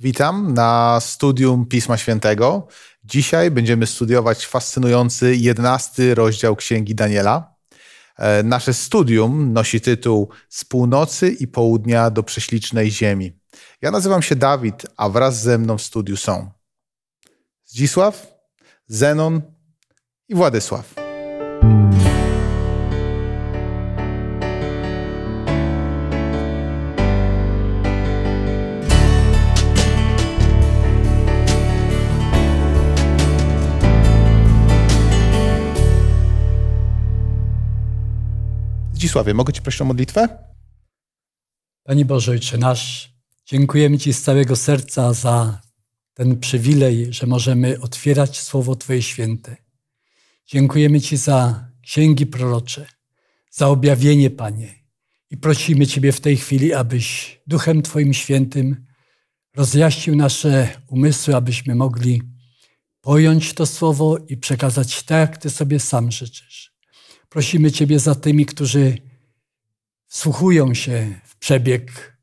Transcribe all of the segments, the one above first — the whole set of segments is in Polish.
Witam na studium Pisma Świętego. Dzisiaj będziemy studiować fascynujący jedenasty rozdział Księgi Daniela. E, nasze studium nosi tytuł Z północy i południa do prześlicznej ziemi. Ja nazywam się Dawid, a wraz ze mną w studiu są Zdzisław, Zenon i Władysław. Zdzisławie, mogę Ci prosić o modlitwę? Panie Boże, Ojcze nasz, dziękujemy Ci z całego serca za ten przywilej, że możemy otwierać Słowo Twoje święte. Dziękujemy Ci za księgi prorocze, za objawienie, Panie. I prosimy Ciebie w tej chwili, abyś Duchem Twoim Świętym rozjaśnił nasze umysły, abyśmy mogli pojąć to Słowo i przekazać tak, jak Ty sobie sam życzysz. Prosimy Ciebie za tymi, którzy wsłuchują się w przebieg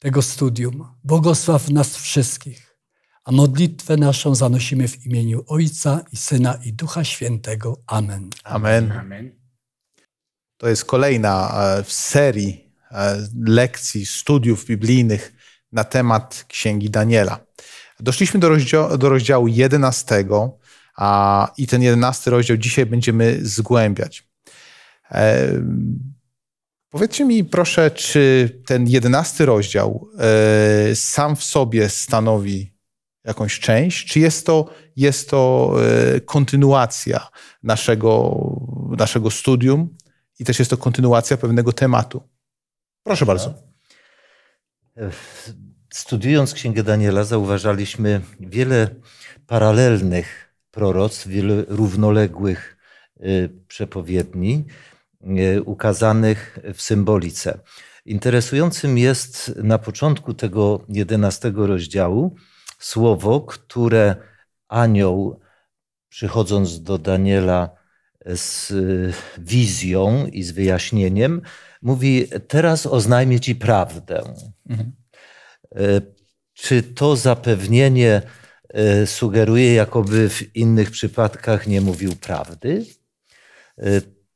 tego studium. Błogosław nas wszystkich, a modlitwę naszą zanosimy w imieniu Ojca i Syna i Ducha Świętego. Amen. Amen. Amen. To jest kolejna e, w serii e, lekcji, studiów biblijnych na temat Księgi Daniela. Doszliśmy do, rozdział, do rozdziału 11 a, i ten 11 rozdział dzisiaj będziemy zgłębiać. E, powiedzcie mi proszę, czy ten jedenasty rozdział e, sam w sobie stanowi jakąś część, czy jest to, jest to e, kontynuacja naszego, naszego studium i też jest to kontynuacja pewnego tematu? Proszę tak. bardzo. Studiując Księgę Daniela, zauważaliśmy wiele paralelnych proroc, wiele równoległych przepowiedni. E, ukazanych w symbolice. Interesującym jest na początku tego jedenastego rozdziału słowo, które anioł, przychodząc do Daniela z e, wizją i z wyjaśnieniem, mówi: Teraz oznajmię ci prawdę. Mhm. E, czy to zapewnienie sugeruje, jakoby w innych przypadkach nie mówił prawdy?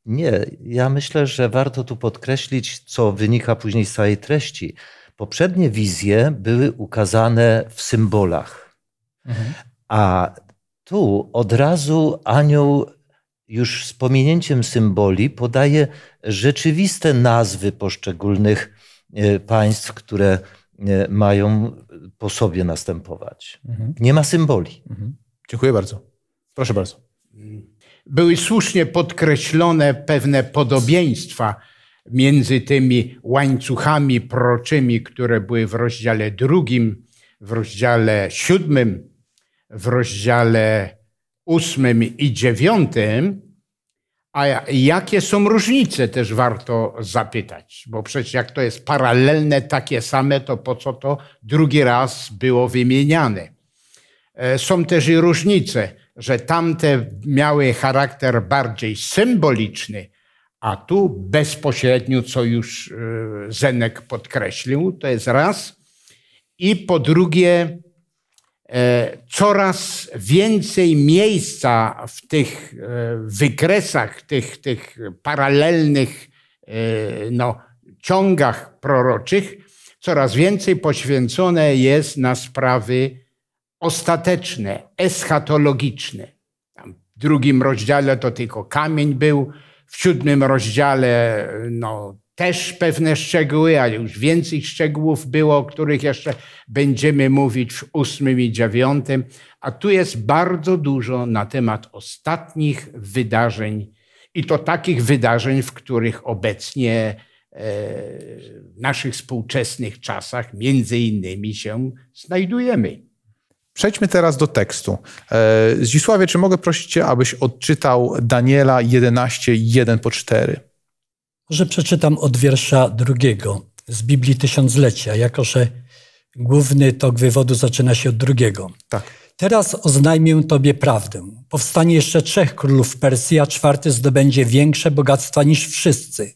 Nie, ja myślę, że warto tu podkreślić, co wynika później z całej treści. Poprzednie wizje były ukazane w symbolach, mhm. a tu od razu anioł już z pominięciem symboli podaje rzeczywiste nazwy poszczególnych e, państw, które e, mają po sobie następować. Mhm. Nie ma symboli. Mhm. Dziękuję bardzo. Proszę bardzo były słusznie podkreślone pewne podobieństwa między tymi łańcuchami proroczymi, które były w rozdziale drugim, w rozdziale siódmym, w rozdziale ósmym i dziewiątym. A jakie są różnice, też warto zapytać, bo przecież jak to jest paralelne, takie same, to po co to drugi raz było wymieniane? E, są też i różnice że tamte miały charakter bardziej symboliczny, a tu bezpośrednio, co już e, Zenek podkreślił, to jest raz. I po drugie, e, coraz więcej miejsca w tych e, wykresach, tych, tych paralelnych no, ciągach proroczych, coraz więcej poświęcone jest na sprawy ostateczny, eschatologiczny. w drugim rozdziale to tylko kamień był, w siódmym rozdziale no, też pewne szczegóły, ale już więcej szczegółów było, o których jeszcze będziemy mówić w ósmym i dziewiątym. A tu jest bardzo dużo na temat ostatnich wydarzeń i to takich wydarzeń, w których obecnie e, w naszych współczesnych czasach między innymi się znajdujemy. Przejdźmy teraz do tekstu. E, Zdzisławie, czy mogę prosić Cię, abyś odczytał Daniela 11, 1 po 4? Może przeczytam od wiersza drugiego z Biblii Tysiąclecia, jako że główny tok wywodu zaczyna się od drugiego. Tak. Teraz oznajmię Tobie prawdę. Powstanie jeszcze trzech królów Persji, a czwarty zdobędzie większe bogactwa niż wszyscy.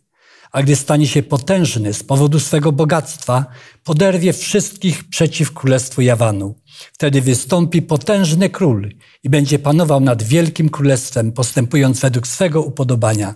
A gdy stanie się potężny z powodu swego bogactwa, poderwie wszystkich przeciw królestwu Jawanu Wtedy wystąpi potężny król i będzie panował nad wielkim królestwem, postępując według swego upodobania.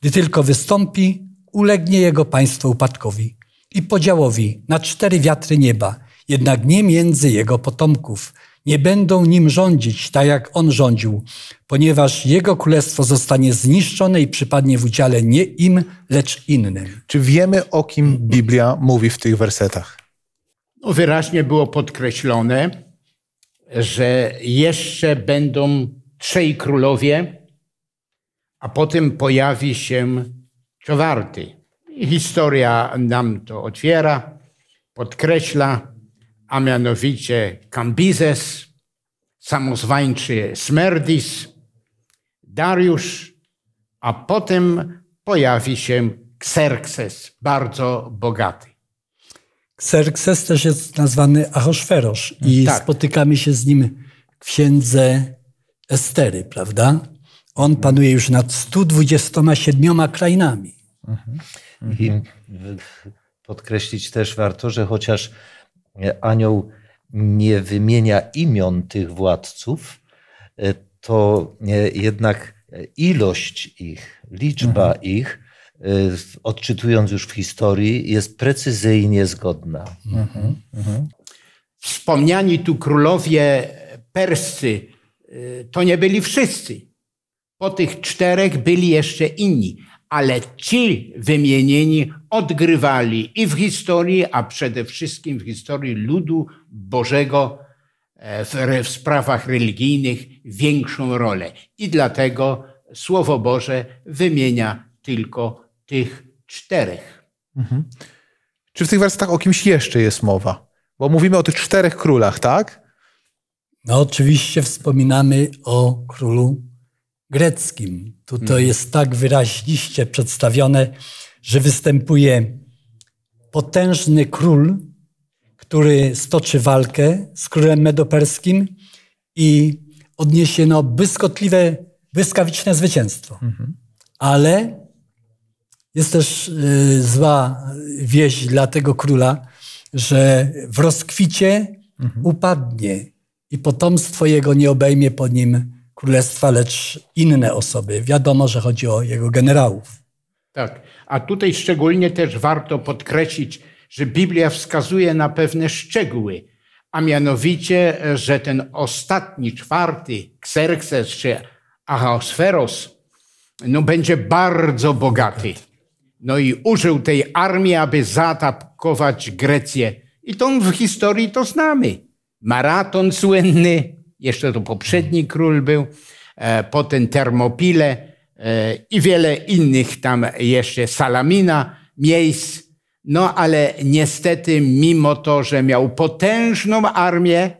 Gdy tylko wystąpi, ulegnie jego państwo upadkowi i podziałowi na cztery wiatry nieba, jednak nie między jego potomków. Nie będą nim rządzić tak, jak on rządził, ponieważ jego królestwo zostanie zniszczone i przypadnie w udziale nie im, lecz innym. Czy wiemy, o kim Biblia mówi w tych wersetach? no wyraźnie było podkreślone, że jeszcze będą trzej królowie, a potem pojawi się czwarty. Historia nam to otwiera, podkreśla, a mianowicie Kambizes, samozwańczy Smerdis, Dariusz, a potem pojawi się Xerxes, bardzo bogaty. Xerxes też jest nazwany Achoszferosz i tak. spotykamy się z nim w księdze Estery, prawda? On panuje już nad 127 krainami. Mhm. I podkreślić też warto, że chociaż anioł nie wymienia imion tych władców, e, to e, jednak ilość ich, liczba mhm. ich Y, odczytując już w historii, jest precyzyjnie zgodna. Mhm, mhm. Wspomniani tu królowie perscy y, to nie byli wszyscy. Po tych czterech byli jeszcze inni, ale ci wymienieni odgrywali i w historii, a przede wszystkim w historii ludu Bożego e, w, w sprawach religijnych większą rolę. I dlatego Słowo Boże wymienia tylko tych czterech. Mhm. Czy w tych wersetach o kimś jeszcze jest mowa? Bo mówimy o tych czterech królach, tak? No, oczywiście wspominamy o królu greckim. Tu to mhm. jest tak wyraźnie przedstawione, że występuje potężny król, który stoczy walkę z królem medoperskim i odniesie no, błyskotliwe, błyskawiczne zwycięstwo. Mhm. Ale jest też y, zła wieść dla tego króla, że w rozkwicie mhm. upadnie i potomstwo jego nie obejmie po nim królestwa, lecz inne osoby. Wiadomo, że chodzi o jego generałów. Tak. A tutaj szczególnie też warto podkreślić, że Biblia wskazuje na pewne szczegóły, a mianowicie, że ten ostatni, czwarty, Xerxes czy Ahasferos, no, będzie bardzo bogaty. No i użył tej armii, aby zaatakować Grecję. I to w historii to znamy. Maraton słynny, jeszcze to poprzedni król był, e, potem Termopile e, i wiele innych tam jeszcze, Salamina, miejsc. No ale niestety, mimo to, że miał potężną armię,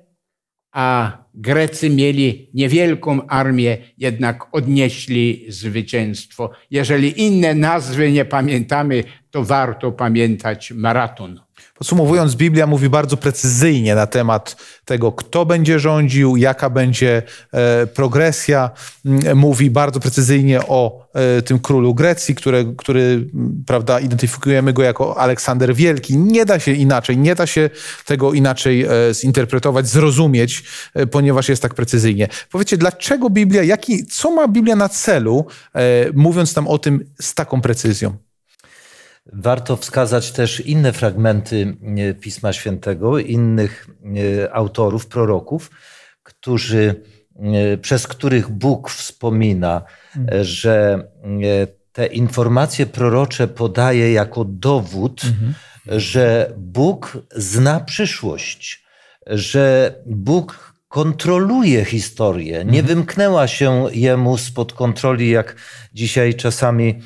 a Grecy mieli niewielką armię, jednak odnieśli zwycięstwo. Jeżeli inne nazwy nie pamiętamy to warto pamiętać maraton. Podsumowując, Biblia mówi bardzo precyzyjnie na temat tego, kto będzie rządził, jaka będzie e, progresja. Mm, mówi bardzo precyzyjnie o e, tym królu Grecji, który, który mm, prawda, identyfikujemy go jako Aleksander Wielki. Nie da się inaczej, nie da się tego inaczej e, zinterpretować, zrozumieć, ponieważ jest tak precyzyjnie. Powiedzcie, dlaczego Biblia, jaki, co ma Biblia na celu, mówiąc nam o tym z taką precyzją? Warto wskazać też inne fragmenty e, Pisma Świętego, innych e, autorów, proroków, którzy, e, przez których Bóg wspomina, mhm. że te informacje prorocze podaje jako dowód, mhm. że Bóg zna przyszłość, że Bóg kontroluje historię. Nie mhm. wymknęła się jemu spod kontroli, jak dzisiaj czasami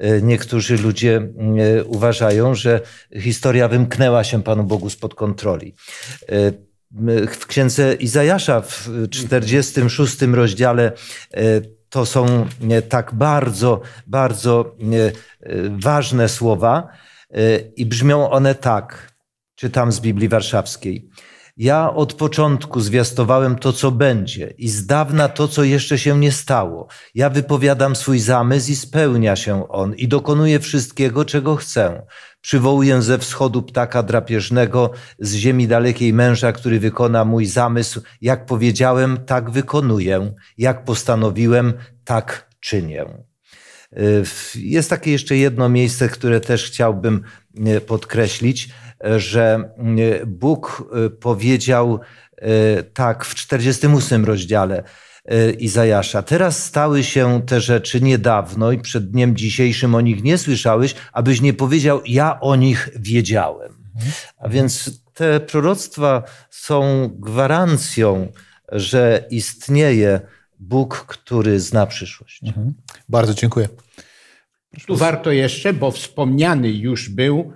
E, niektórzy ludzie e, uważają, że historia wymknęła się Panu Bogu spod kontroli. E, w księdze Izajasza w 46 rozdziale to są tak bardzo, bardzo ważne słowa i brzmią one tak, czytam z Biblii Warszawskiej. Ja od początku zwiastowałem to, co będzie i z dawna to, co jeszcze się nie stało. Ja wypowiadam swój zamysł i spełnia się on i dokonuję wszystkiego, czego chcę. Przywołuję ze wschodu ptaka drapieżnego, z ziemi dalekiej męża, który wykona mój zamysł. Jak powiedziałem, tak wykonuję. Jak postanowiłem, tak czynię. Y, jest takie jeszcze jedno miejsce, które też chciałbym y, podkreślić że e, Bóg e, powiedział e, tak w 48 rozdziale Izajasza. Teraz stały się te rzeczy niedawno i przed dniem dzisiejszym o nich nie słyszałeś, abyś nie powiedział, ja o nich wiedziałem. A więc te proroctwa są gwarancją, że istnieje Bóg, który zna przyszłość. Mhm. Bardzo dziękuję. Proszę tu warto jeszcze, bo wspomniany już był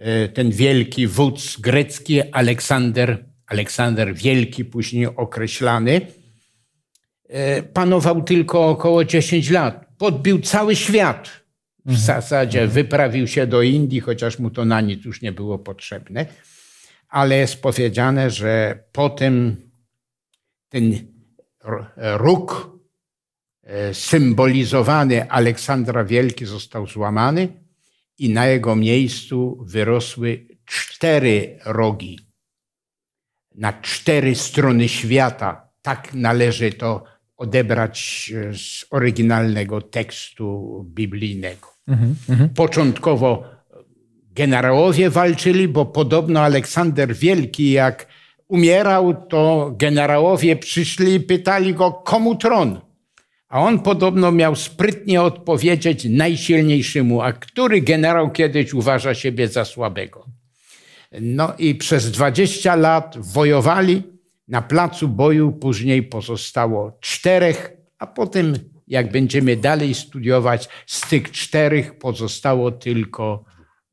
E, ten wielki wódz grecki Aleksander, Aleksander Wielki, później określany, e, panował tylko około 10 lat. Podbił cały świat w mhm. zasadzie, mhm. wyprawił się do Indii, chociaż mu to na nic już nie było potrzebne. Ale jest powiedziane, że potem ten róg e, symbolizowany Aleksandra Wielki został złamany i na jego miejscu wyrosły cztery rogi. Na cztery strony świata. Tak należy to odebrać e, z oryginalnego tekstu biblijnego. Mhm, mhm, Początkowo generałowie walczyli, bo podobno Aleksander Wielki, jak umierał, to generałowie przyszli i pytali go, komu tron? A on podobno miał sprytnie odpowiedzieć najsilniejszemu, a który generał kiedyś uważa siebie za słabego. No i przez 20 lat wojowali. Na placu boju później pozostało czterech, a potem, jak będziemy dalej studiować, z tych czterech pozostało tylko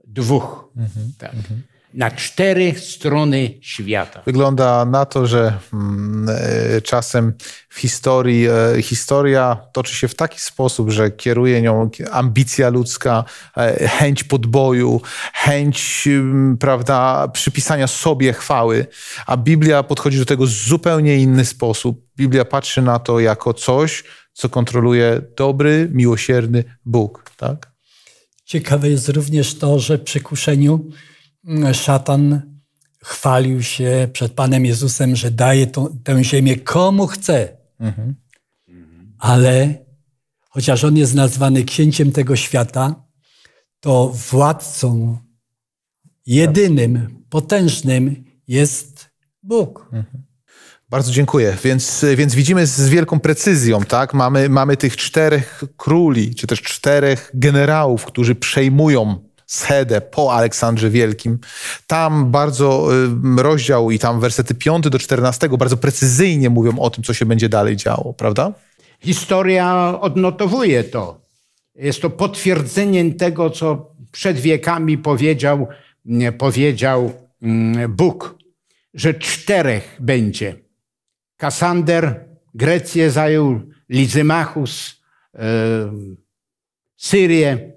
dwóch. Mhm, tak. Mhm na cztery strony świata. Wygląda na to, że mm, e, czasem w historii e, historia toczy się w taki sposób, że kieruje nią ambicja ludzka, e, chęć podboju, chęć mm, prawda, przypisania sobie chwały, a Biblia podchodzi do tego w zupełnie inny sposób. Biblia patrzy na to jako coś, co kontroluje dobry, miłosierny Bóg. Tak? Ciekawe jest również to, że przy kuszeniu szatan chwalił się przed Panem Jezusem, że daje tę ziemię komu chce. Mhm. Ale chociaż on jest nazwany księciem tego świata, to władcą jedynym, potężnym jest Bóg. Mhm. Bardzo dziękuję. Więc, więc widzimy z wielką precyzją, tak? Mamy, mamy tych czterech króli, czy też czterech generałów, którzy przejmują Schedę po Aleksandrze Wielkim. Tam bardzo rozdział i tam wersety 5 do 14 bardzo precyzyjnie mówią o tym, co się będzie dalej działo, prawda? Historia odnotowuje to. Jest to potwierdzenie tego, co przed wiekami powiedział, nie, powiedział Bóg, że czterech będzie. Kasander Grecję zajął, Lizymachus, Syrię,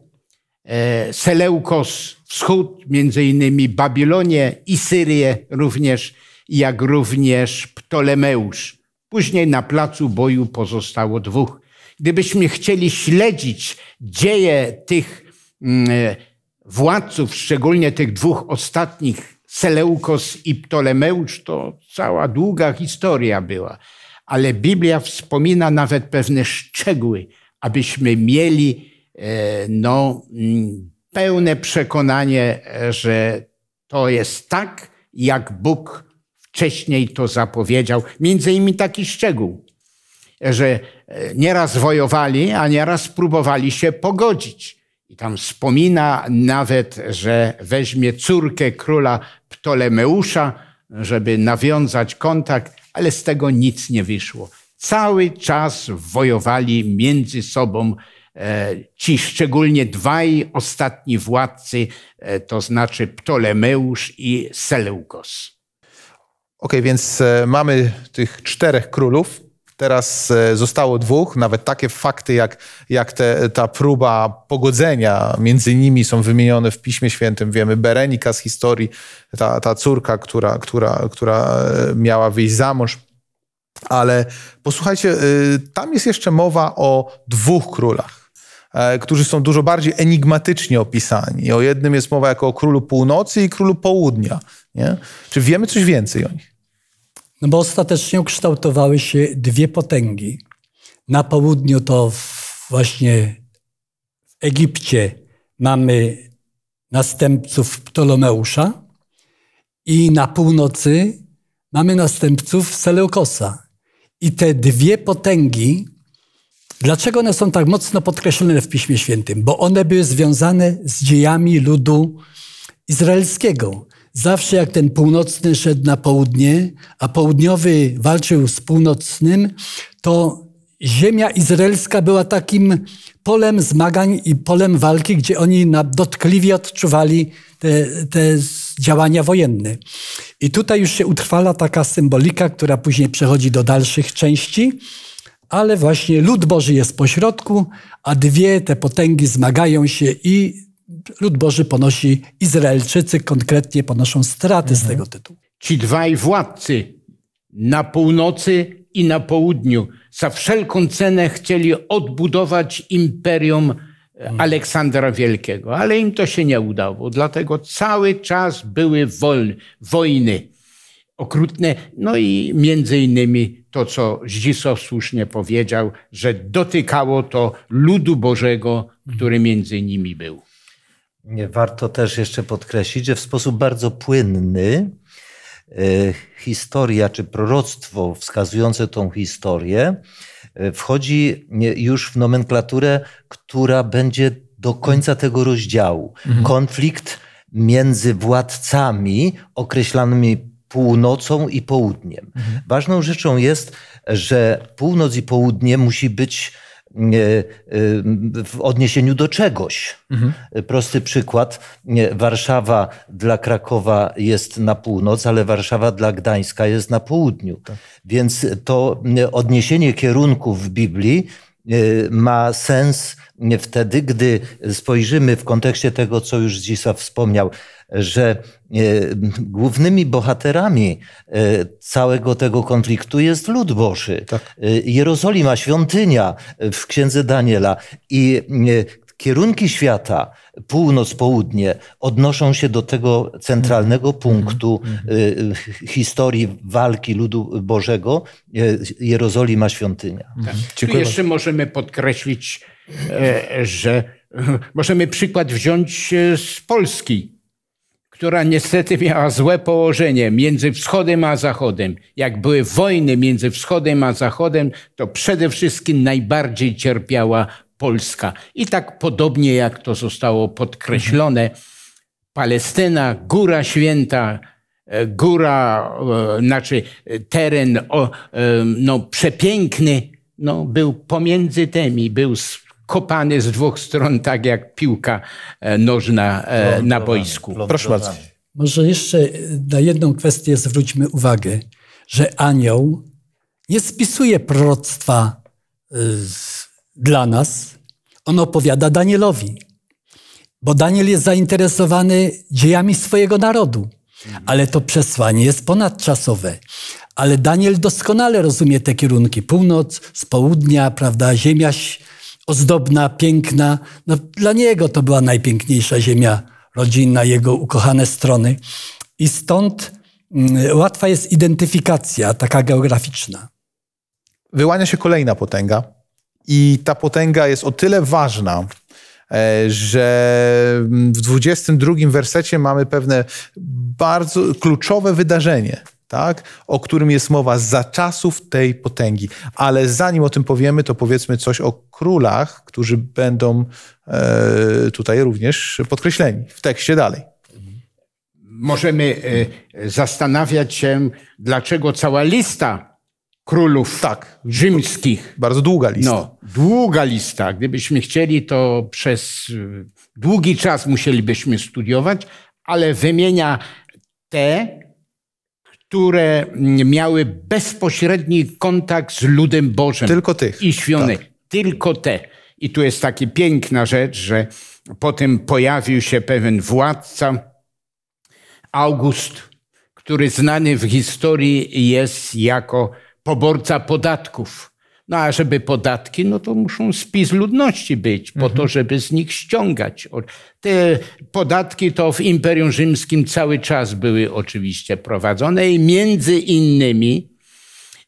E, Seleukos Wschód, między innymi Babilonię i Syrię również, jak również Ptolemeusz. Później na placu boju pozostało dwóch. Gdybyśmy chcieli śledzić dzieje tych mm, e, władców, szczególnie tych dwóch ostatnich, Seleukos i Ptolemeusz, to cała długa historia była. Ale Biblia wspomina nawet pewne szczegóły, abyśmy mieli E, no, mm, pełne przekonanie, że to jest tak, jak Bóg wcześniej to zapowiedział. Między innymi taki szczegół, że e, nieraz wojowali, a nieraz próbowali się pogodzić. I tam wspomina nawet, że weźmie córkę króla Ptolemeusza, żeby nawiązać kontakt, ale z tego nic nie wyszło. Cały czas wojowali między sobą E, ci szczególnie dwaj ostatni władcy, e, to znaczy Ptolemeusz i Seleukos. Okej, więc e, mamy tych czterech królów. Teraz zostało dwóch, nawet takie fakty jak, jak te, ta próba pogodzenia między nimi są wymienione w Piśmie Świętym. Wiemy Berenika z historii, ta, ta córka, która, która, która miała wyjść za mąż. Ale posłuchajcie, tam jest jeszcze mowa o dwóch królach. E, którzy są dużo bardziej enigmatycznie opisani. O jednym jest mowa jako o królu północy i królu południa. Nie? Czy wiemy coś więcej o nich? No bo ostatecznie ukształtowały się dwie potęgi. Na południu to właśnie w Egipcie mamy następców Ptolomeusza i na północy mamy następców Seleukosa. I te dwie potęgi Dlaczego one są tak mocno podkreślone w Piśmie Świętym? Bo one były związane z dziejami ludu izraelskiego. Zawsze jak ten północny szedł na południe, a południowy walczył z północnym, to ziemia izraelska była takim polem zmagań i polem walki, gdzie oni dotkliwie odczuwali te, te działania wojenne. I tutaj już się utrwala taka symbolika, która później przechodzi do dalszych części ale właśnie lud Boży jest pośrodku, a dwie te potęgi zmagają się i lud Boży ponosi, Izraelczycy konkretnie ponoszą straty mhm. z tego tytułu. Ci dwaj władcy na północy i na południu za wszelką cenę chcieli odbudować imperium e, Aleksandra Wielkiego, ale im to się nie udało, dlatego cały czas były wojny okrutne. No i między innymi to, co Zdzisław słusznie powiedział, że dotykało to ludu Bożego, który między nimi był. Warto też jeszcze podkreślić, że w sposób bardzo płynny e, historia czy proroctwo wskazujące tą historię e, wchodzi już w nomenklaturę, która będzie do końca tego rozdziału. Mhm. Konflikt między władcami określanymi północą i południem. Mhm. Ważną rzeczą jest, że północ i południe musi być e, e, w odniesieniu do czegoś. Mhm. Prosty przykład. Warszawa dla Krakowa jest na północ, ale Warszawa dla Gdańska jest na południu. Tak. Więc to odniesienie kierunków w Biblii e, ma sens wtedy, gdy spojrzymy w kontekście tego, co już Zdzisław wspomniał, że e, głównymi bohaterami e, całego tego konfliktu jest lud Boży. Tak. E, Jerozolima, świątynia w księdze Daniela i kierunki świata, północ, południe, odnoszą się do tego centralnego mhm. punktu mhm. Mhm. historii walki ludu Bożego, Jerozolima, świątynia. Tak. Tu jeszcze możemy podkreślić, że możemy przykład wziąć z Polski która niestety miała złe położenie między wschodem a zachodem. Jak były wojny między wschodem a zachodem, to przede wszystkim najbardziej cierpiała Polska. I tak podobnie jak to zostało podkreślone, Palestyna, Góra Święta, e, góra, e, znaczy e, teren no, przepiękny, no, był pomiędzy tymi, był kopany z dwóch stron, tak jak piłka e, nożna e, na boisku. Proszę bardzo. Może jeszcze na jedną kwestię zwróćmy uwagę, że anioł nie spisuje proroctwa y, dla nas, on opowiada Danielowi, bo Daniel jest zainteresowany dziejami swojego narodu. Mhm. Ale to przesłanie jest ponadczasowe. Ale Daniel doskonale rozumie te kierunki. Północ, z południa, prawda, ziemia ozdobna, piękna. No, dla niego to była najpiękniejsza ziemia rodzinna, jego ukochane strony. I stąd mm, łatwa jest identyfikacja taka geograficzna. Wyłania się kolejna potęga. I ta potęga jest o tyle ważna, e, że mm, w 22 wersecie mamy pewne bardzo kluczowe wydarzenie tak? o którym jest mowa za czasów tej potęgi. Ale zanim o tym powiemy, to powiedzmy coś o królach, którzy będą e, tutaj również podkreśleni w tekście dalej. Możemy e, zastanawiać się, dlaczego cała lista królów tak, rzymskich. Bardzo długa lista. No, długa lista. Gdybyśmy chcieli, to przez e, długi czas musielibyśmy studiować, ale wymienia te, które mm, miały bezpośredni kontakt z ludem Bożym. Tylko tych. I świątyń. Tak. Tylko te. I tu jest taka piękna rzecz, że potem pojawił się pewien władca, August, który znany w historii jest jako poborca podatków no a żeby podatki, no to muszą spis ludności być, po mhm. to, żeby z nich ściągać. Te podatki to w Imperium Rzymskim cały czas były oczywiście prowadzone i między innymi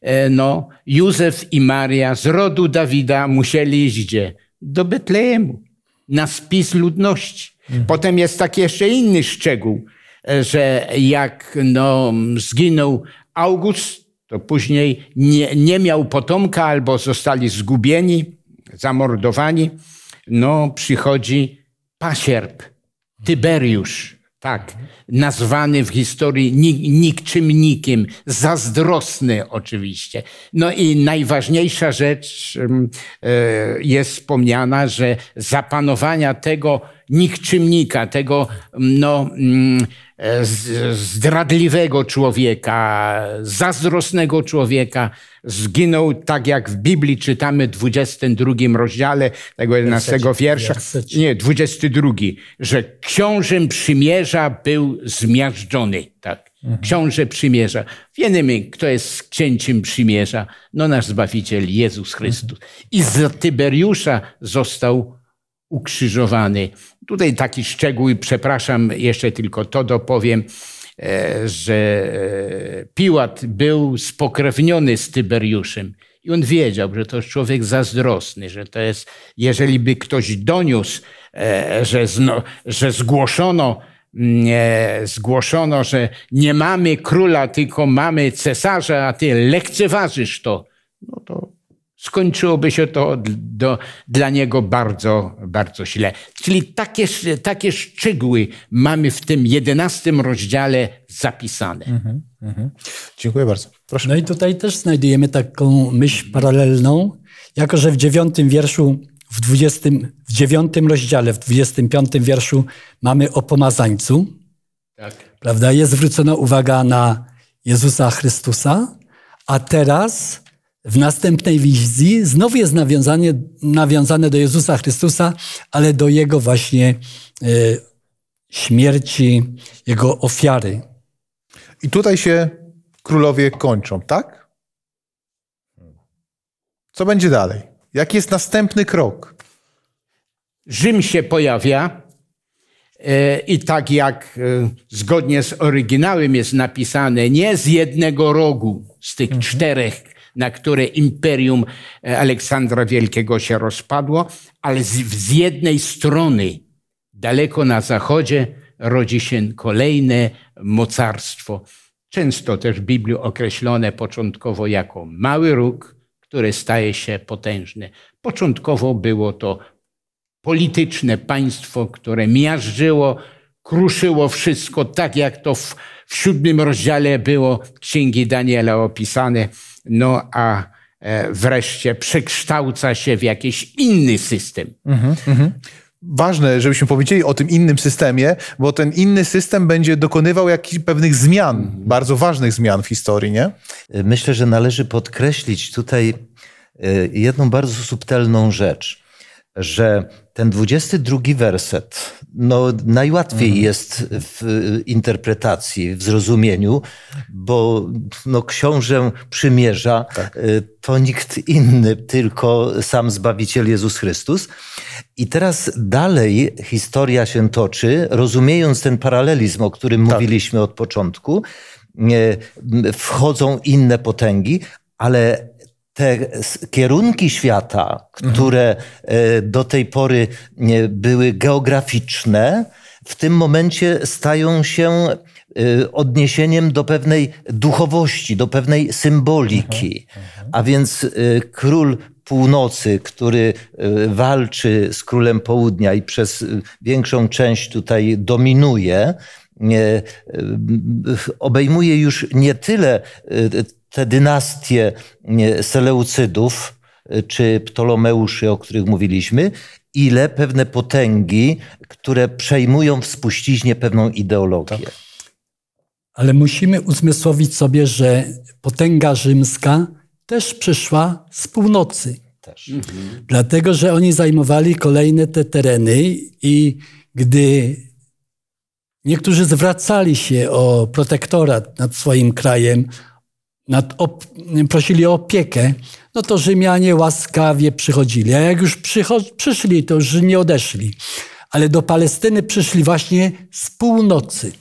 e, no, Józef i Maria z rodu Dawida musieli iść gdzie? Do Betlejemu, na spis ludności. Mhm. Potem jest taki jeszcze inny szczegół, e, że jak no, zginął August, to później nie, nie miał potomka albo zostali zgubieni, zamordowani. No, przychodzi pasierb, Tyberiusz, tak, nazwany w historii nikczym nikim, zazdrosny oczywiście. No i najważniejsza rzecz mm, e, jest wspomniana, że zapanowania tego nikczymnika, tego mm, no, mm, e, zdradliwego człowieka, zazdrosnego człowieka, zginął tak jak w Biblii czytamy w 22 rozdziale tego 11 wiersza, nie, 22, że książę przymierza był zmiażdżony. Tak. Mhm. Książę przymierza. Wiemy, kto jest księciem przymierza. No nasz Zbawiciel Jezus Chrystus. Mhm. I z Tyberiusza został ukrzyżowany. Tutaj taki szczegół, przepraszam, jeszcze tylko to dopowiem, e, że e, Piłat był spokrewniony z Tyberiuszem. I on wiedział, że to jest człowiek zazdrosny, że to jest, jeżeli by ktoś doniósł, e, że, zno, że zgłoszono, nie, mm, zgłoszono, że nie mamy króla, tylko mamy cesarza, a ty lekceważysz to, no to skończyłoby się to do, dla niego bardzo, bardzo źle. Czyli takie, takie szczegóły mamy w tym jedenastym rozdziale zapisane. Mhm, mhm. Dziękuję bardzo. Proszę. No i tutaj też znajdujemy taką myśl paralelną, jako że w dziewiątym wierszu, w, 20, w dziewiątym rozdziale, w dwudziestym piątym wierszu mamy o pomazańcu. Tak. Prawda? Jest zwrócona uwaga na Jezusa Chrystusa, a teraz w następnej wizji znów jest nawiązanie, nawiązane do Jezusa Chrystusa, ale do Jego właśnie e, śmierci, Jego ofiary. I tutaj się królowie kończą, tak? Co będzie dalej? Jaki jest następny krok? Rzym się pojawia e, i tak jak e, zgodnie z oryginałem jest napisane, nie z jednego rogu, z tych mhm. czterech na które imperium e, Aleksandra Wielkiego się rozpadło, ale z, z jednej strony, daleko na zachodzie, rodzi się kolejne mocarstwo, często też w Biblii określone początkowo jako mały róg, które staje się potężne. Początkowo było to polityczne państwo, które miażdżyło, kruszyło wszystko, tak jak to w, w siódmym rozdziale było Księgi Daniela opisane, no a e, wreszcie przekształca się w jakiś inny system. Mhm, mhm ważne, żebyśmy powiedzieli o tym innym systemie, bo ten inny system będzie dokonywał jakichś pewnych zmian, mhm. bardzo ważnych zmian w historii, nie? Myślę, że należy podkreślić tutaj e, jedną bardzo subtelną rzecz, że ten 22 werset no, najłatwiej mhm. jest w interpretacji, w zrozumieniu, bo no, książę przymierza tak. Y, to nikt inny, tylko sam Zbawiciel Jezus Chrystus. I teraz dalej historia się toczy, rozumiejąc ten paralelizm, o którym tak. mówiliśmy od początku. Wchodzą inne potęgi, ale te kierunki świata, które mhm. e, do tej pory były geograficzne, w tym momencie stają się e, odniesieniem do pewnej duchowości, do pewnej symboliki. Mhm. Mhm. A więc e, król północy, który walczy z królem południa i przez większą część tutaj dominuje, obejmuje już nie tyle te dynastie Seleucydów y, czy Ptolomeuszy, o których mówiliśmy, ile pewne potęgi, które przejmują w spuściźnie pewną ideologię. Tak. Ale musimy uzmysłowić sobie, że potęga rzymska też przyszła z północy. Też. Mhm. Dlatego, że oni zajmowali kolejne te tereny i gdy niektórzy zwracali się o protektorat nad swoim krajem, op, prosili o opiekę, no to Rzymianie łaskawie przychodzili. A jak już przyszli, to już nie odeszli. Ale do Palestyny przyszli właśnie z północy.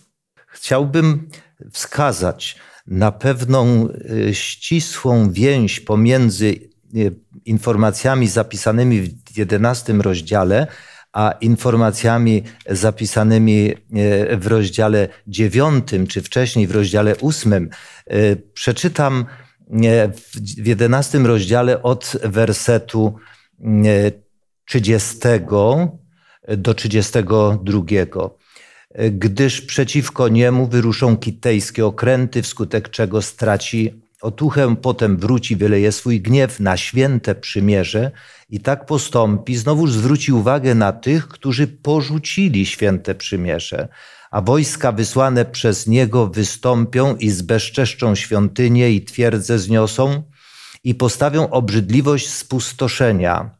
Chciałbym wskazać na pewną y, ścisłą więź pomiędzy y, informacjami zapisanymi w jedenastym rozdziale, a informacjami zapisanymi e, w rozdziale dziewiątym, czy wcześniej w rozdziale ósmym, e, przeczytam e, w jedenastym rozdziale od wersetu 30 do 32 gdyż przeciwko niemu wyruszą kitejskie okręty, wskutek czego straci otuchę, potem wróci, wyleje swój gniew na święte przymierze i tak postąpi. Znowuż zwróci uwagę na tych, którzy porzucili święte przymierze, a wojska wysłane przez niego wystąpią i zbezczeszczą świątynię i twierdze zniosą i postawią obrzydliwość spustoszenia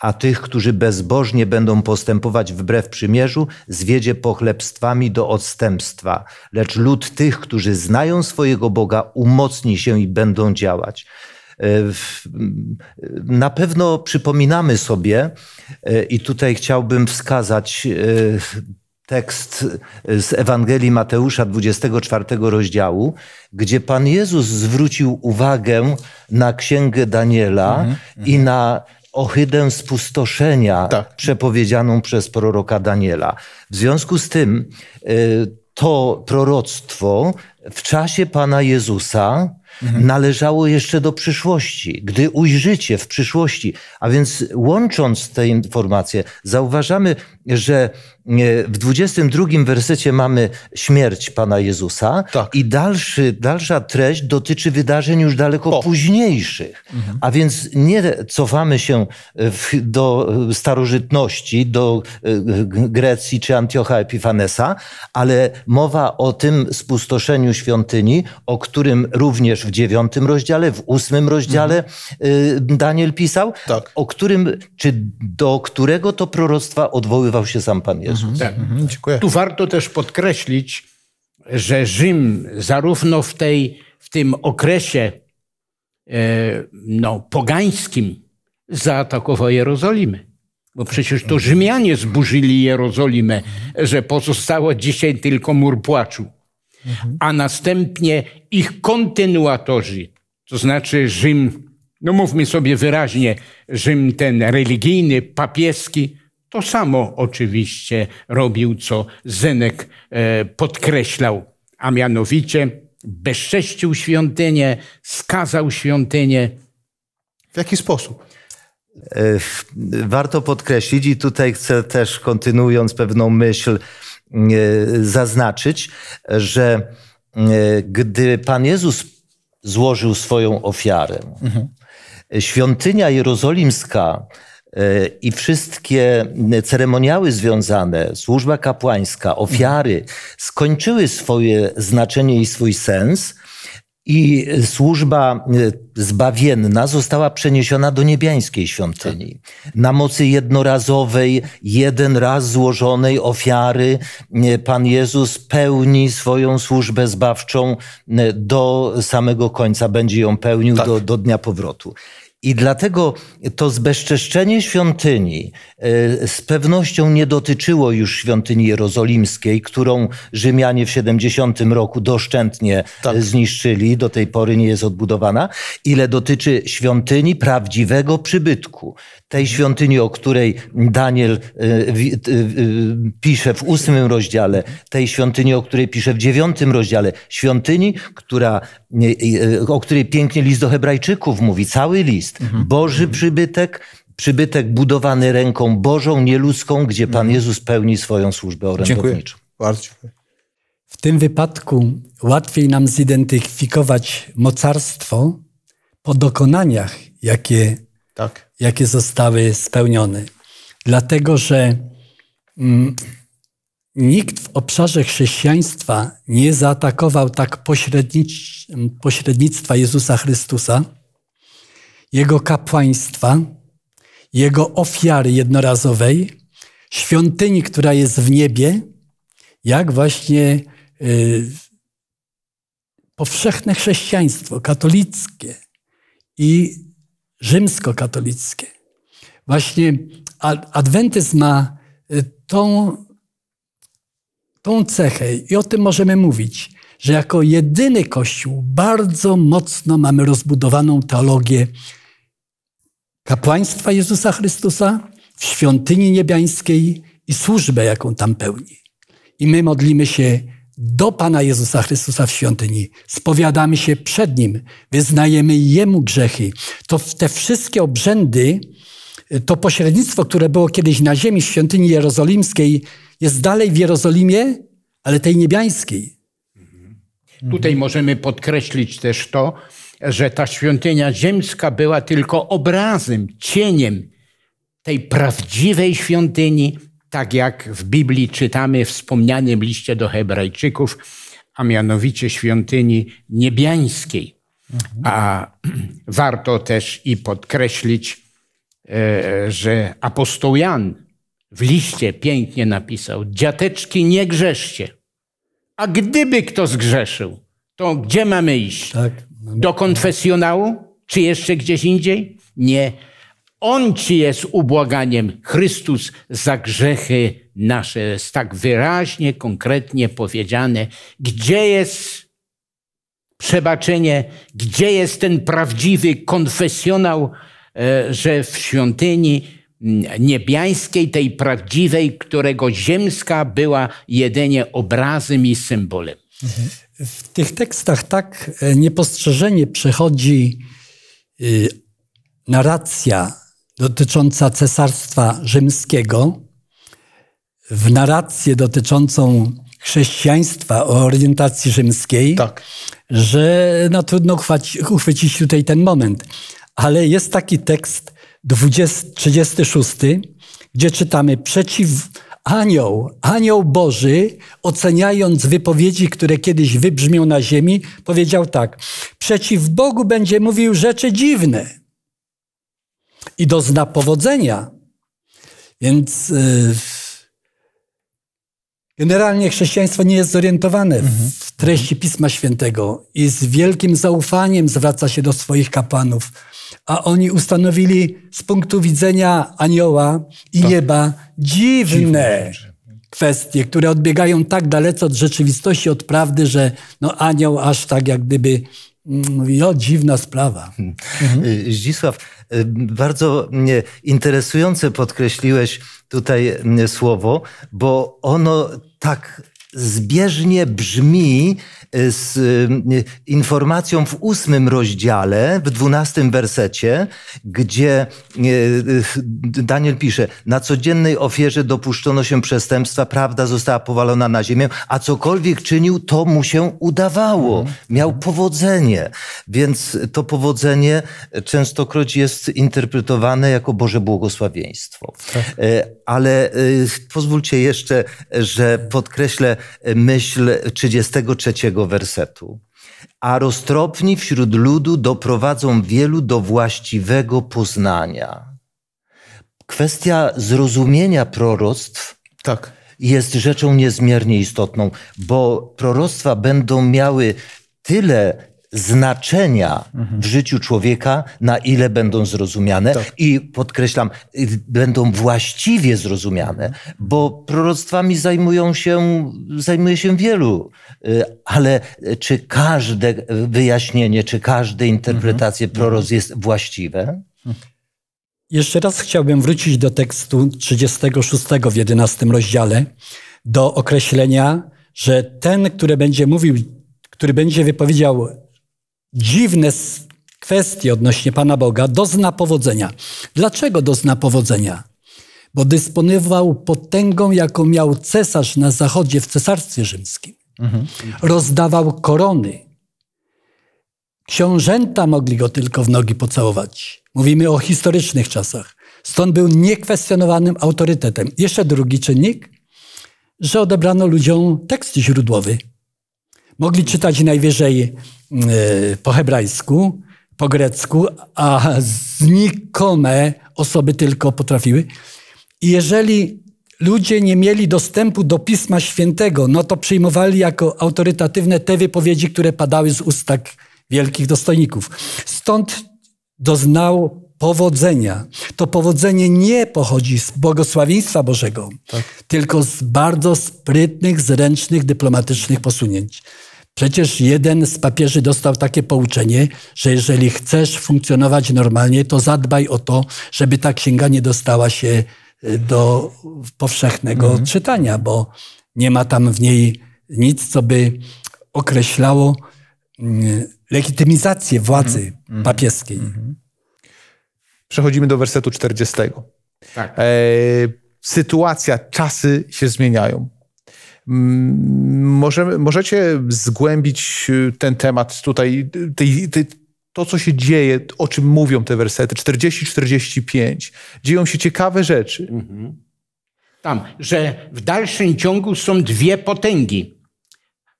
a tych, którzy bezbożnie będą postępować wbrew przymierzu, zwiedzie pochlebstwami do odstępstwa. Lecz lud tych, którzy znają swojego Boga, umocni się i będą działać. E, na pewno przypominamy sobie, e, i tutaj chciałbym wskazać e, tekst z Ewangelii Mateusza 24 rozdziału, gdzie Pan Jezus zwrócił uwagę na księgę Daniela mm -hmm. i mhm. na ohydę spustoszenia tak. przepowiedzianą przez proroka Daniela. W związku z tym y, to proroctwo w czasie Pana Jezusa Mhm. należało jeszcze do przyszłości. Gdy ujrzycie w przyszłości, a więc łącząc te informacje, zauważamy, że e, w 22 wersecie mamy śmierć Pana Jezusa tak. i dalszy, dalsza treść dotyczy wydarzeń już daleko po. późniejszych. Mhm. A więc nie cofamy się e, w, do starożytności, do e, Grecji czy Antiocha Epifanesa, ale mowa o tym spustoszeniu świątyni, o którym również też w dziewiątym rozdziale, w ósmym rozdziale mhm. Daniel pisał, tak. o którym, czy do którego to proroctwa odwoływał się sam Pan Jezus. Mhm. Tak. Mhm. Dziękuję. Tu warto też podkreślić, że Rzym zarówno w, tej, w tym okresie e, no, pogańskim zaatakował Jerozolimę. Bo przecież to Rzymianie zburzyli Jerozolimę, że pozostało dzisiaj tylko mur płaczu. Mhm. a następnie ich kontynuatorzy, to znaczy Rzym, no mówmy sobie wyraźnie, Rzym ten religijny, papieski, to samo oczywiście robił, co Zenek e, podkreślał, a mianowicie bezcześcił świątynię, skazał świątynię. W jaki sposób? E, warto podkreślić, i tutaj chcę też kontynuując pewną myśl, E, zaznaczyć, że e, gdy Pan Jezus złożył swoją ofiarę, mhm. świątynia jerozolimska e, i wszystkie ceremoniały związane, służba kapłańska, ofiary mhm. skończyły swoje znaczenie i swój sens, i służba e, zbawienna została przeniesiona do niebiańskiej świątyni. Tak. Na mocy jednorazowej, jeden raz złożonej ofiary e, Pan Jezus pełni swoją służbę zbawczą e, do samego końca, będzie ją pełnił tak. do, do dnia powrotu. I dlatego to zbezczeszczenie świątyni e, z pewnością nie dotyczyło już świątyni jerozolimskiej, którą Rzymianie w 70 roku doszczętnie e, tak. zniszczyli, do tej pory nie jest odbudowana, ile dotyczy świątyni prawdziwego przybytku. Tej świątyni, o której Daniel e, pisze w ósmym rozdziale, tej świątyni, o której pisze w dziewiątym rozdziale, świątyni, która, o której pięknie list do Hebrajczyków mówi, cały list jest Boży przybytek, przybytek budowany ręką Bożą, nieludzką, gdzie Pan mhm. Jezus pełni swoją służbę orędowniczą. Dziękuję. Bardzo dziękuję. W tym wypadku łatwiej nam zidentyfikować mocarstwo po dokonaniach, jakie, tak. jakie zostały spełnione. Dlatego, że mm, nikt w obszarze chrześcijaństwa nie zaatakował tak pośrednictwa Jezusa Chrystusa, jego kapłaństwa, jego ofiary jednorazowej, świątyni, która jest w niebie, jak właśnie y, powszechne chrześcijaństwo katolickie i rzymskokatolickie. Właśnie adwentyzm ma y, tą, tą cechę i o tym możemy mówić, że jako jedyny Kościół bardzo mocno mamy rozbudowaną teologię kapłaństwa Jezusa Chrystusa w świątyni niebiańskiej i służbę, jaką tam pełni. I my modlimy się do Pana Jezusa Chrystusa w świątyni, spowiadamy się przed Nim, wyznajemy Jemu grzechy. To te wszystkie obrzędy, to pośrednictwo, które było kiedyś na ziemi w świątyni jerozolimskiej, jest dalej w Jerozolimie, ale tej niebiańskiej. Mhm. Tutaj możemy podkreślić też to, że ta świątynia ziemska była tylko obrazem, cieniem tej prawdziwej świątyni, tak jak w Biblii czytamy w wspomnianym liście do Hebrajczyków, a mianowicie świątyni niebiańskiej. A warto też i podkreślić, e, że apostoł Jan w liście pięknie napisał: Dziateczki, nie grzeszcie. A gdyby kto zgrzeszył, to gdzie mamy iść? Tak. No, no. Do konfesjonału? Czy jeszcze gdzieś indziej? Nie. On ci jest ubłaganiem. Chrystus za grzechy nasze. Jest tak wyraźnie, konkretnie powiedziane. Gdzie jest przebaczenie? Gdzie jest ten prawdziwy konfesjonał, e, że w świątyni niebiańskiej, tej prawdziwej, którego ziemska była jedynie obrazem i symbolem? Mhm w tych tekstach tak e, niepostrzeżenie przechodzi y, narracja dotycząca Cesarstwa Rzymskiego w narrację dotyczącą chrześcijaństwa o orientacji rzymskiej, tak. że no, trudno uchwycić tutaj ten moment. Ale jest taki tekst 20, 36, gdzie czytamy przeciw Anioł, anioł Boży, oceniając wypowiedzi, które kiedyś wybrzmią na ziemi, powiedział tak: Przeciw Bogu będzie mówił rzeczy dziwne i dozna powodzenia. Więc yy, generalnie chrześcijaństwo nie jest zorientowane mhm. w treści Pisma Świętego i z wielkim zaufaniem zwraca się do swoich kapłanów a oni ustanowili z punktu widzenia anioła i tak. nieba dziwne, dziwne kwestie, które odbiegają tak dalece od rzeczywistości, od prawdy, że no anioł aż tak jak gdyby mm, mówi, o dziwna sprawa. Hmm. Y, Zdzisław, y, bardzo y, interesujące podkreśliłeś tutaj słowo, bo ono tak zbieżnie brzmi Y, z y, informacją w ósmym rozdziale, w dwunastym wersecie, gdzie y, Daniel pisze, na codziennej ofierze dopuszczono się przestępstwa, prawda została powalona na ziemię, a cokolwiek czynił, to mu się udawało. Mhm. Miał powodzenie. Więc to powodzenie częstokroć jest interpretowane jako Boże błogosławieństwo. Tak. Ale pozwólcie jeszcze, że podkreślę myśl 33 tego wersetu. A roztropni wśród ludu doprowadzą wielu do właściwego poznania. Kwestia zrozumienia proroctw tak. jest rzeczą niezmiernie istotną, bo proroctwa będą miały tyle znaczenia w życiu człowieka, na ile będą zrozumiane tak. i podkreślam, będą właściwie zrozumiane, bo proroctwami zajmują się, zajmuje się wielu, y, ale czy każde wyjaśnienie, czy każde interpretacje mhm. proroc jest właściwe? Jeszcze raz chciałbym wrócić do tekstu 36 w 11 rozdziale, do określenia, że ten, który będzie mówił, który będzie wypowiedział dziwne kwestie odnośnie Pana Boga, dozna powodzenia. Dlaczego dozna powodzenia? Bo dysponował potęgą, jaką miał cesarz na zachodzie w Cesarstwie Rzymskim. Mhm. Rozdawał korony. Książęta mogli go tylko w nogi pocałować. Mówimy o historycznych czasach. Stąd był niekwestionowanym autorytetem. Jeszcze drugi czynnik, że odebrano ludziom tekst źródłowy. Mogli czytać najwyżej e, po hebrajsku, po grecku, a znikome osoby tylko potrafiły. I jeżeli ludzie nie mieli dostępu do Pisma Świętego, no to przyjmowali jako autorytatywne te wypowiedzi, które padały z ust tak wielkich dostojników. Stąd doznał powodzenia. To powodzenie nie pochodzi z błogosławieństwa Bożego, tak. tylko z bardzo sprytnych, zręcznych, dyplomatycznych posunięć. Przecież jeden z papieży dostał takie pouczenie, że jeżeli chcesz funkcjonować normalnie, to zadbaj o to, żeby ta księga nie dostała się e, do powszechnego mhm. czytania, bo nie ma tam w niej nic, co by określało mm, legitymizację władzy mhm. mhm. papieskiej. Mhm. Przechodzimy do wersetu 40. Tak. E, sytuacja, czasy się zmieniają. Mm, możecie zgłębić y, ten temat tutaj, tej, tej, to, co się dzieje, o czym mówią te wersety 40-45. Dzieją się ciekawe rzeczy. Mhm. Tam, że w dalszym ciągu są dwie potęgi.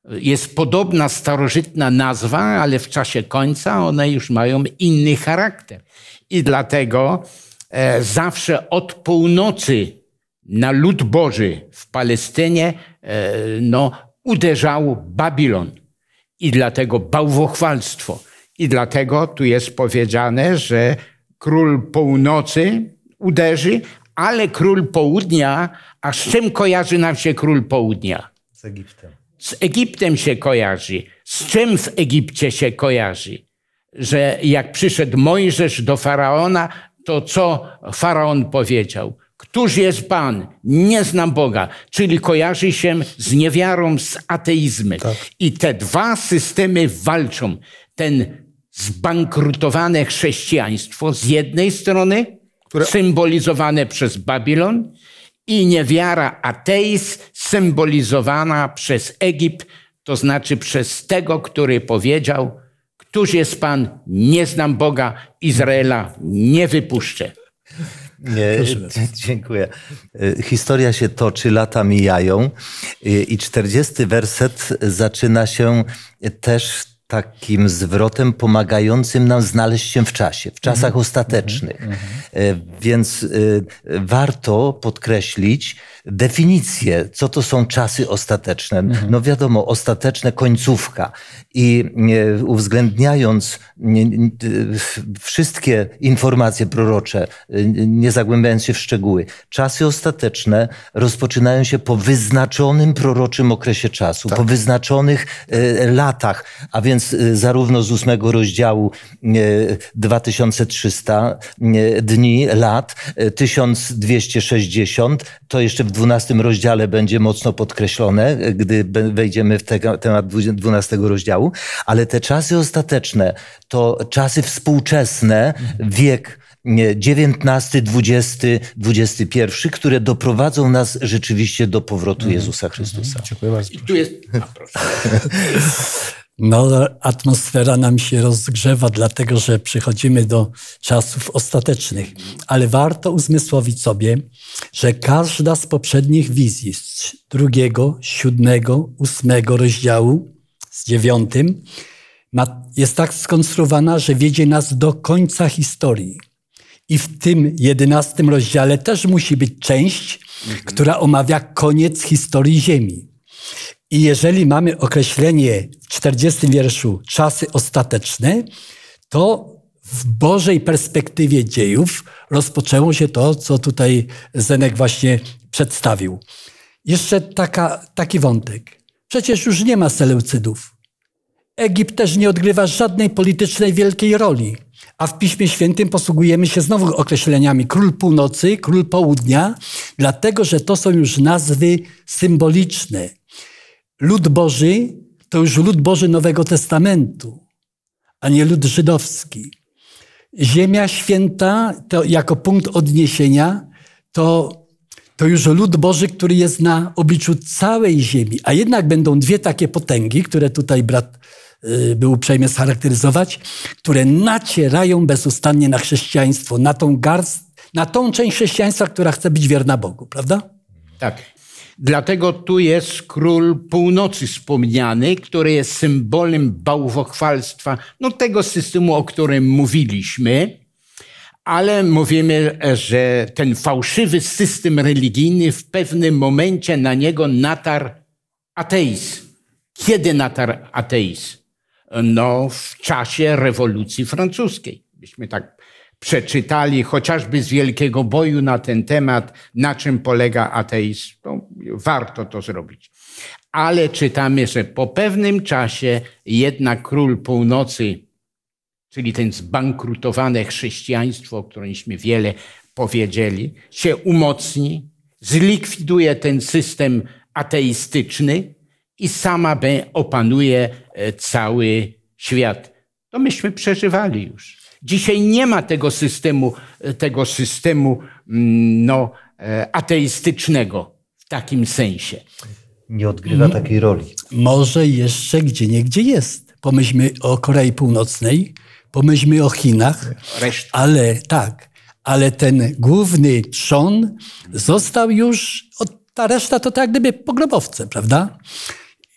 Jest podobna starożytna nazwa, ale w czasie końca one już mają inny charakter. I dlatego e, zawsze od północy na lud Boży w Palestynie E, no, uderzał Babilon. I dlatego bałwochwalstwo. I dlatego tu jest powiedziane, że król północy uderzy, ale król południa, a z czym kojarzy nam się król południa? Z Egiptem. Z Egiptem się kojarzy. Z czym w Egipcie się kojarzy? Że jak przyszedł Mojżesz do faraona, to co faraon powiedział? Któż jest Pan? Nie znam Boga. Czyli kojarzy się z niewiarą, z ateizmem. Tak. I te dwa systemy walczą. Ten zbankrutowane chrześcijaństwo z jednej strony, Które... symbolizowane przez Babilon, i niewiara ateizm, symbolizowana przez Egipt, to znaczy przez tego, który powiedział, Któż jest Pan? Nie znam Boga, Izraela nie wypuszczę. Nie, dziękuję. Y, historia się toczy, lata mijają y, i 40 werset zaczyna się też takim zwrotem pomagającym nam znaleźć się w czasie, w czasach mm ostatecznych. Mhm. Y, więc warto podkreślić, definicję, co to są czasy ostateczne. Mhm. No wiadomo, ostateczne końcówka. I e, uwzględniając wszystkie informacje prorocze, e, nie zagłębiając się w szczegóły, czasy ostateczne rozpoczynają się po wyznaczonym proroczym okresie czasu, tak. po wyznaczonych e, latach, a więc zarówno z ósmego rozdziału 2300 dni, lat, 1260, to jeszcze w 12 rozdziale będzie mocno podkreślone, gdy wejdziemy w te, temat 12 rozdziału, ale te czasy ostateczne to czasy współczesne, mhm. wiek XIX, XX, XXI, które doprowadzą nas rzeczywiście do powrotu mhm. Jezusa Chrystusa. Mhm. Dziękuję bardzo. I tu jest. A, No, atmosfera nam się rozgrzewa, dlatego że przychodzimy do czasów ostatecznych. Ale warto uzmysłowić sobie, że każda z poprzednich wizji z drugiego, siódmego, ósmego rozdziału z dziewiątym ma, jest tak skonstruowana, że wiedzie nas do końca historii. I w tym jedenastym rozdziale też musi być część, mhm. która omawia koniec historii Ziemi. I jeżeli mamy określenie w 40 wierszu czasy ostateczne, to w Bożej perspektywie dziejów rozpoczęło się to, co tutaj Zenek właśnie przedstawił. Jeszcze taka, taki wątek. Przecież już nie ma Seleucydów. Egipt też nie odgrywa żadnej politycznej wielkiej roli, a w Piśmie Świętym posługujemy się znowu określeniami król północy, król południa, dlatego że to są już nazwy symboliczne lud Boży to już lud Boży Nowego Testamentu, a nie lud żydowski. Ziemia święta to jako punkt odniesienia to, to już lud Boży, który jest na obliczu całej ziemi. A jednak będą dwie takie potęgi, które tutaj brat y, był uprzejmy scharakteryzować, które nacierają bezustannie na chrześcijaństwo, na tą garst, na tą część chrześcijaństwa, która chce być wierna Bogu, prawda? Tak. Dlatego tu jest król północy wspomniany, który jest symbolem bałwochwalstwa, no tego systemu, o którym mówiliśmy, ale mówimy, że ten fałszywy system religijny w pewnym momencie na niego natarł ateizm. Kiedy natarł ateizm? No, w czasie rewolucji francuskiej. Myśmy tak przeczytali chociażby z Wielkiego Boju na ten temat, na czym polega ateizm. No, warto to zrobić. Ale czytamy, że po pewnym czasie jednak król północy, czyli ten zbankrutowane chrześcijaństwo, o którymśmy wiele powiedzieli, się umocni, zlikwiduje ten system ateistyczny i sama opanuje e, cały świat. To myśmy przeżywali już. Dzisiaj nie ma tego systemu, e, tego systemu mm, no, e, ateistycznego w takim sensie. Nie odgrywa takiej roli. Może jeszcze gdzie niegdzie jest. Pomyślmy o Korei Północnej, pomyślmy o Chinach, Reszta. ale tak, ale ten główny trzon został już, ta reszta to tak jak gdyby pogrobowce, prawda?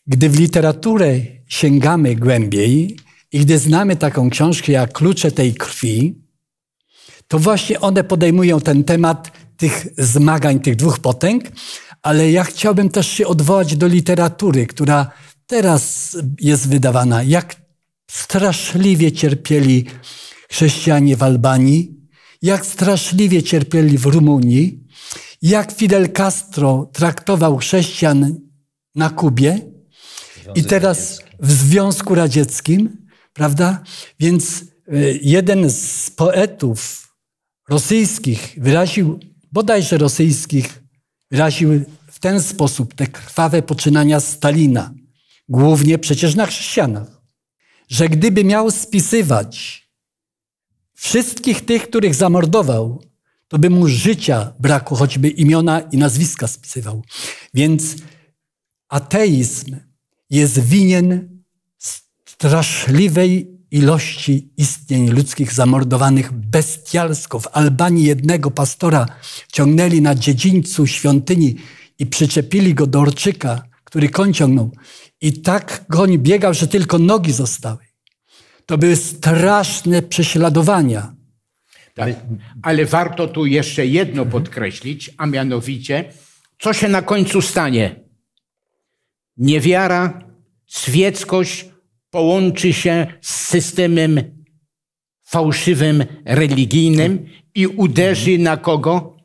Gdy w literaturę sięgamy głębiej, i gdy znamy taką książkę jak Klucze tej krwi, to właśnie one podejmują ten temat tych zmagań, tych dwóch potęg, ale ja chciałbym też się odwołać do literatury, która teraz jest wydawana. Jak straszliwie cierpieli chrześcijanie w Albanii, jak straszliwie cierpieli w Rumunii, jak Fidel Castro traktował chrześcijan na Kubie Związek i teraz w Związku Radzieckim prawda? Więc y, jeden z poetów rosyjskich wyraził, bodajże rosyjskich, wyraził w ten sposób te krwawe poczynania Stalina, głównie przecież na chrześcijanach, że gdyby miał spisywać wszystkich tych, których zamordował, to by mu życia brakło, choćby imiona i nazwiska spisywał. Więc ateizm jest winien straszliwej ilości istnień ludzkich zamordowanych bestialsko. W Albanii jednego pastora ciągnęli na dziedzińcu świątyni i przyczepili go do orczyka, który koń ciągnął. I tak goń biegał, że tylko nogi zostały. To były straszne prześladowania. Tak, ale warto tu jeszcze jedno mhm. podkreślić, a mianowicie, co się na końcu stanie? Niewiara, świeckość, połączy się z systemem fałszywym, religijnym i uderzy na kogo?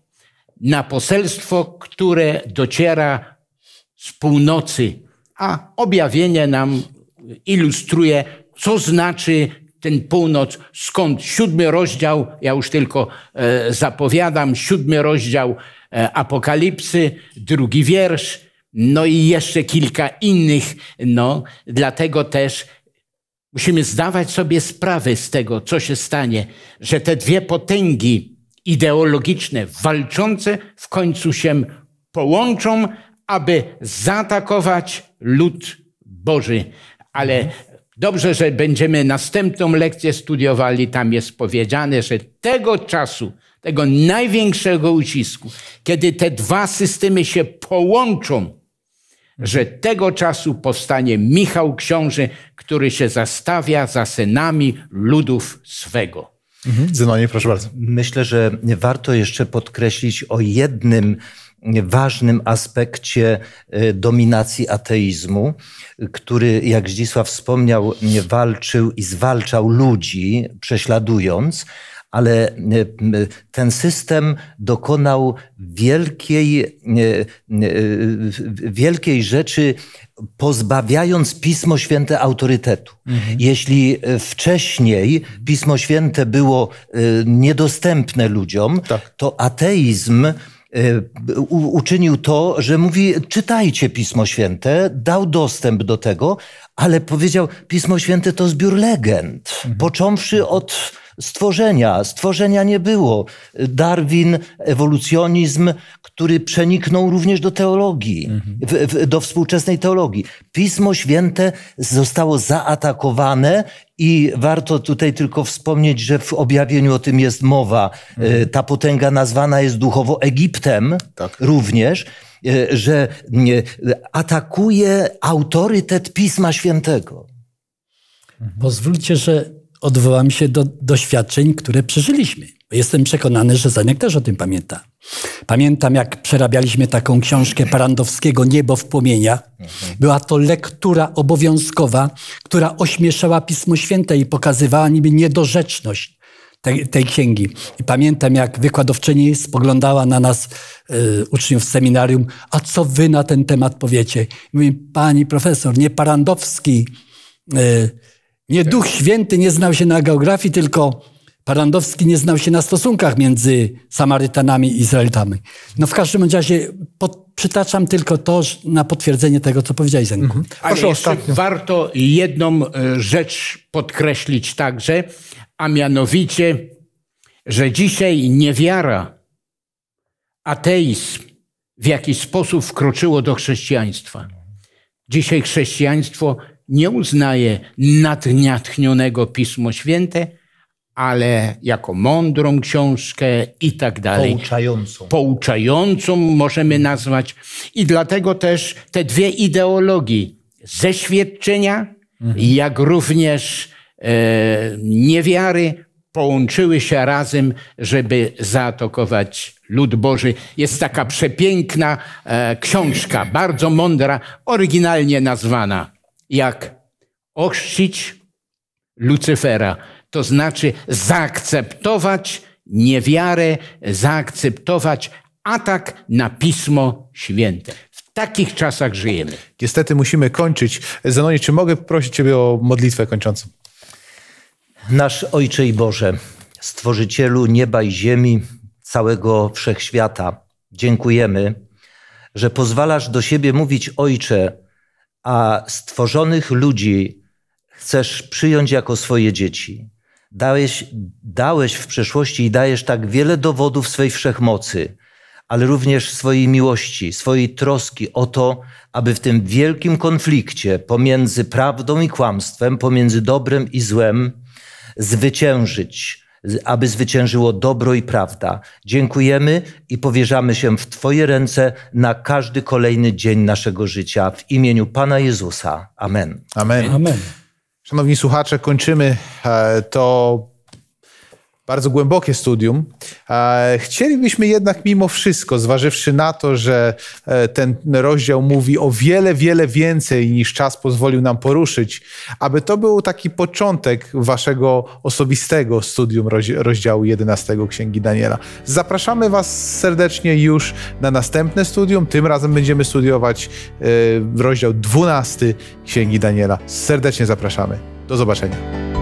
Na poselstwo, które dociera z północy. A objawienie nam ilustruje, co znaczy ten północ, skąd siódmy rozdział, ja już tylko e, zapowiadam, siódmy rozdział e, Apokalipsy, drugi wiersz, no i jeszcze kilka innych, no, dlatego też Musimy zdawać sobie sprawę z tego, co się stanie, że te dwie potęgi ideologiczne, walczące, w końcu się połączą, aby zaatakować lud Boży. Ale dobrze, że będziemy następną lekcję studiowali. Tam jest powiedziane, że tego czasu, tego największego ucisku, kiedy te dwa systemy się połączą, że tego czasu powstanie Michał Książę, który się zastawia za synami ludów swego. Mhm. Zenonie, proszę bardzo. Myślę, że warto jeszcze podkreślić o jednym ważnym aspekcie e, dominacji ateizmu, który, jak Zdzisław wspomniał, walczył i zwalczał ludzi, prześladując, ale e, ten system dokonał wielkiej, e, e, wielkiej rzeczy, pozbawiając Pismo Święte autorytetu. Mhm. Jeśli wcześniej Pismo Święte było niedostępne ludziom, tak. to ateizm uczynił to, że mówi: czytajcie Pismo Święte, dał dostęp do tego, ale powiedział: Pismo Święte to zbiór legend, mhm. począwszy od stworzenia. Stworzenia nie było. Darwin, ewolucjonizm, który przeniknął również do teologii, mhm. w, w, do współczesnej teologii. Pismo Święte zostało zaatakowane i warto tutaj tylko wspomnieć, że w objawieniu o tym jest mowa. Mhm. Ta potęga nazwana jest duchowo Egiptem tak. również e, że atakuje autorytet Pisma Świętego. Bo zwróćcie, że odwołam się do doświadczeń, które przeżyliśmy. Jestem przekonany, że Zenek też o tym pamięta. Pamiętam, jak przerabialiśmy taką książkę Parandowskiego Niebo w płomieniach. Była to lektura obowiązkowa, która ośmieszała Pismo Święte i pokazywała niby niedorzeczność tej, tej księgi. I pamiętam, jak wykładowczyni spoglądała na nas, y, uczniów z seminarium, a co wy na ten temat powiecie? I mówi, pani profesor, nie Parandowski... Y, nie Duch Święty nie znał się na geografii, tylko Parandowski nie znał się na stosunkach między Samarytanami i Izraelitami. No w każdym razie pod, przytaczam tylko to na potwierdzenie tego, co powiedziałeś, Zenku. Mhm. Proszę Warto jedną e, rzecz podkreślić także, a mianowicie, że dzisiaj niewiara, ateizm w jakiś sposób wkroczyło do chrześcijaństwa. Dzisiaj chrześcijaństwo nie uznaje natchnionego Pismo Święte, ale jako mądrą książkę i tak dalej. Pouczającą. Pouczającą możemy nazwać. I dlatego też te dwie ideologii, ze mhm. jak również e, niewiary, połączyły się razem, żeby zaatakować lud Boży. Jest taka przepiękna e, książka, bardzo mądra, oryginalnie nazwana jak ochrzcić Lucyfera, to znaczy zaakceptować niewiarę, zaakceptować atak na Pismo Święte. W takich czasach żyjemy. Niestety musimy kończyć. Zanonie, czy mogę prosić Ciebie o modlitwę kończącą? Nasz Ojcze i Boże, Stworzycielu nieba i ziemi, całego wszechświata, dziękujemy, że pozwalasz do siebie mówić Ojcze, a stworzonych ludzi chcesz przyjąć jako swoje dzieci. Dałeś, dałeś w przeszłości i dajesz tak wiele dowodów swej wszechmocy, ale również swojej miłości, swojej troski o to, aby w tym wielkim konflikcie pomiędzy prawdą i kłamstwem, pomiędzy dobrem i złem, zwyciężyć aby zwyciężyło dobro i prawda. Dziękujemy i powierzamy się w Twoje ręce na każdy kolejny dzień naszego życia. W imieniu Pana Jezusa. Amen. Amen. Amen. Szanowni słuchacze, kończymy e, to bardzo głębokie studium. Chcielibyśmy jednak mimo wszystko, zważywszy na to, że e, ten rozdział mówi o wiele, wiele więcej niż czas pozwolił nam poruszyć, aby to był taki początek waszego osobistego studium rozdziału 11 Księgi Daniela. Zapraszamy was serdecznie już na następne studium. Tym razem będziemy studiować e, rozdział 12 Księgi Daniela. Serdecznie zapraszamy. Do zobaczenia.